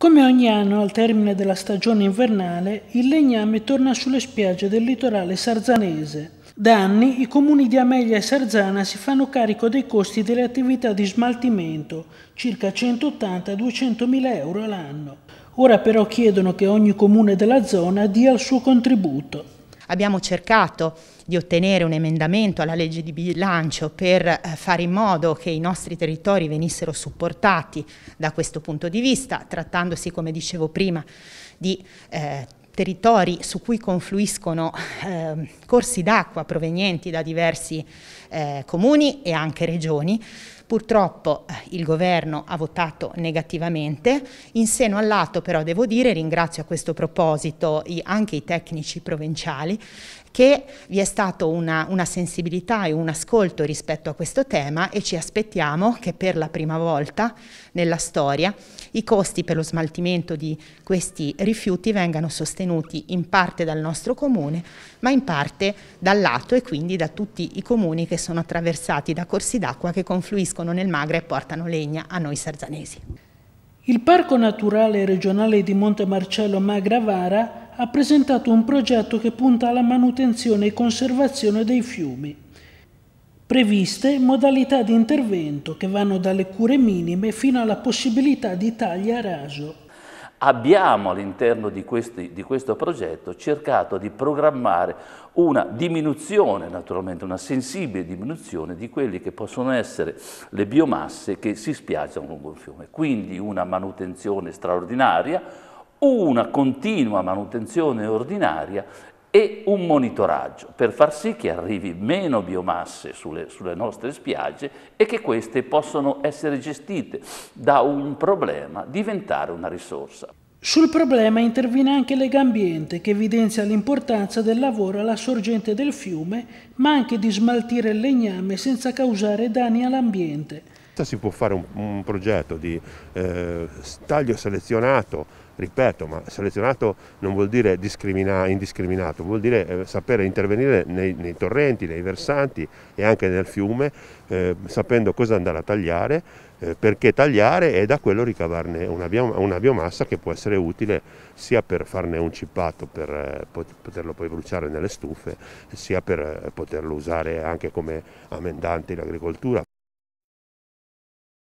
Come ogni anno, al termine della stagione invernale, il legname torna sulle spiagge del litorale sarzanese. Da anni i comuni di Amelia e Sarzana si fanno carico dei costi delle attività di smaltimento, circa 180-200 mila euro all'anno. Ora però chiedono che ogni comune della zona dia il suo contributo. Abbiamo cercato di ottenere un emendamento alla legge di bilancio per eh, fare in modo che i nostri territori venissero supportati da questo punto di vista, trattandosi, come dicevo prima, di eh, territori su cui confluiscono eh, corsi d'acqua provenienti da diversi eh, comuni e anche regioni. Purtroppo eh, il governo ha votato negativamente, in seno al lato però devo dire, ringrazio a questo proposito anche i tecnici provinciali, che vi è stata una, una, sensibilità e un ascolto rispetto a questo tema e ci aspettiamo che per la prima volta nella storia i costi per lo smaltimento di questi rifiuti vengano sostenuti in parte dal nostro comune ma in parte dal lato e quindi da tutti i comuni che sono attraversati da corsi d'acqua che confluiscono riuniscono nel Magre e portano legna a noi sarzanesi. Il Parco Naturale Regionale di Monte Marcello Magravara ha presentato un progetto che punta alla manutenzione e conservazione dei fiumi. Previste modalità di intervento che vanno dalle cure minime fino alla possibilità di tagli a raso abbiamo all'interno di, di, questo progetto cercato di programmare una diminuzione, naturalmente una sensibile diminuzione di quelle che possono essere le biomasse che si spiaggiano lungo il fiume. Quindi una manutenzione straordinaria, una continua manutenzione ordinaria e un monitoraggio per far sì che arrivi meno biomasse sulle, sulle nostre spiagge e che queste possano essere gestite da un problema diventare una risorsa. Sul problema interviene anche Legambiente che evidenzia l'importanza del lavoro alla sorgente del fiume ma anche di smaltire il legname senza causare danni all'ambiente fretta si può fare un, un progetto di eh, taglio selezionato, ripeto, ma selezionato non vuol dire indiscriminato, vuol dire eh, sapere intervenire nei, nei, torrenti, nei versanti e anche nel fiume, eh, sapendo cosa andare a tagliare, eh, perché tagliare e da quello ricavarne una, biom- una, biomassa che può essere utile sia per farne un cippato, per eh, poterlo poi bruciare nelle stufe, sia per eh, poterlo usare anche come amendante in agricoltura.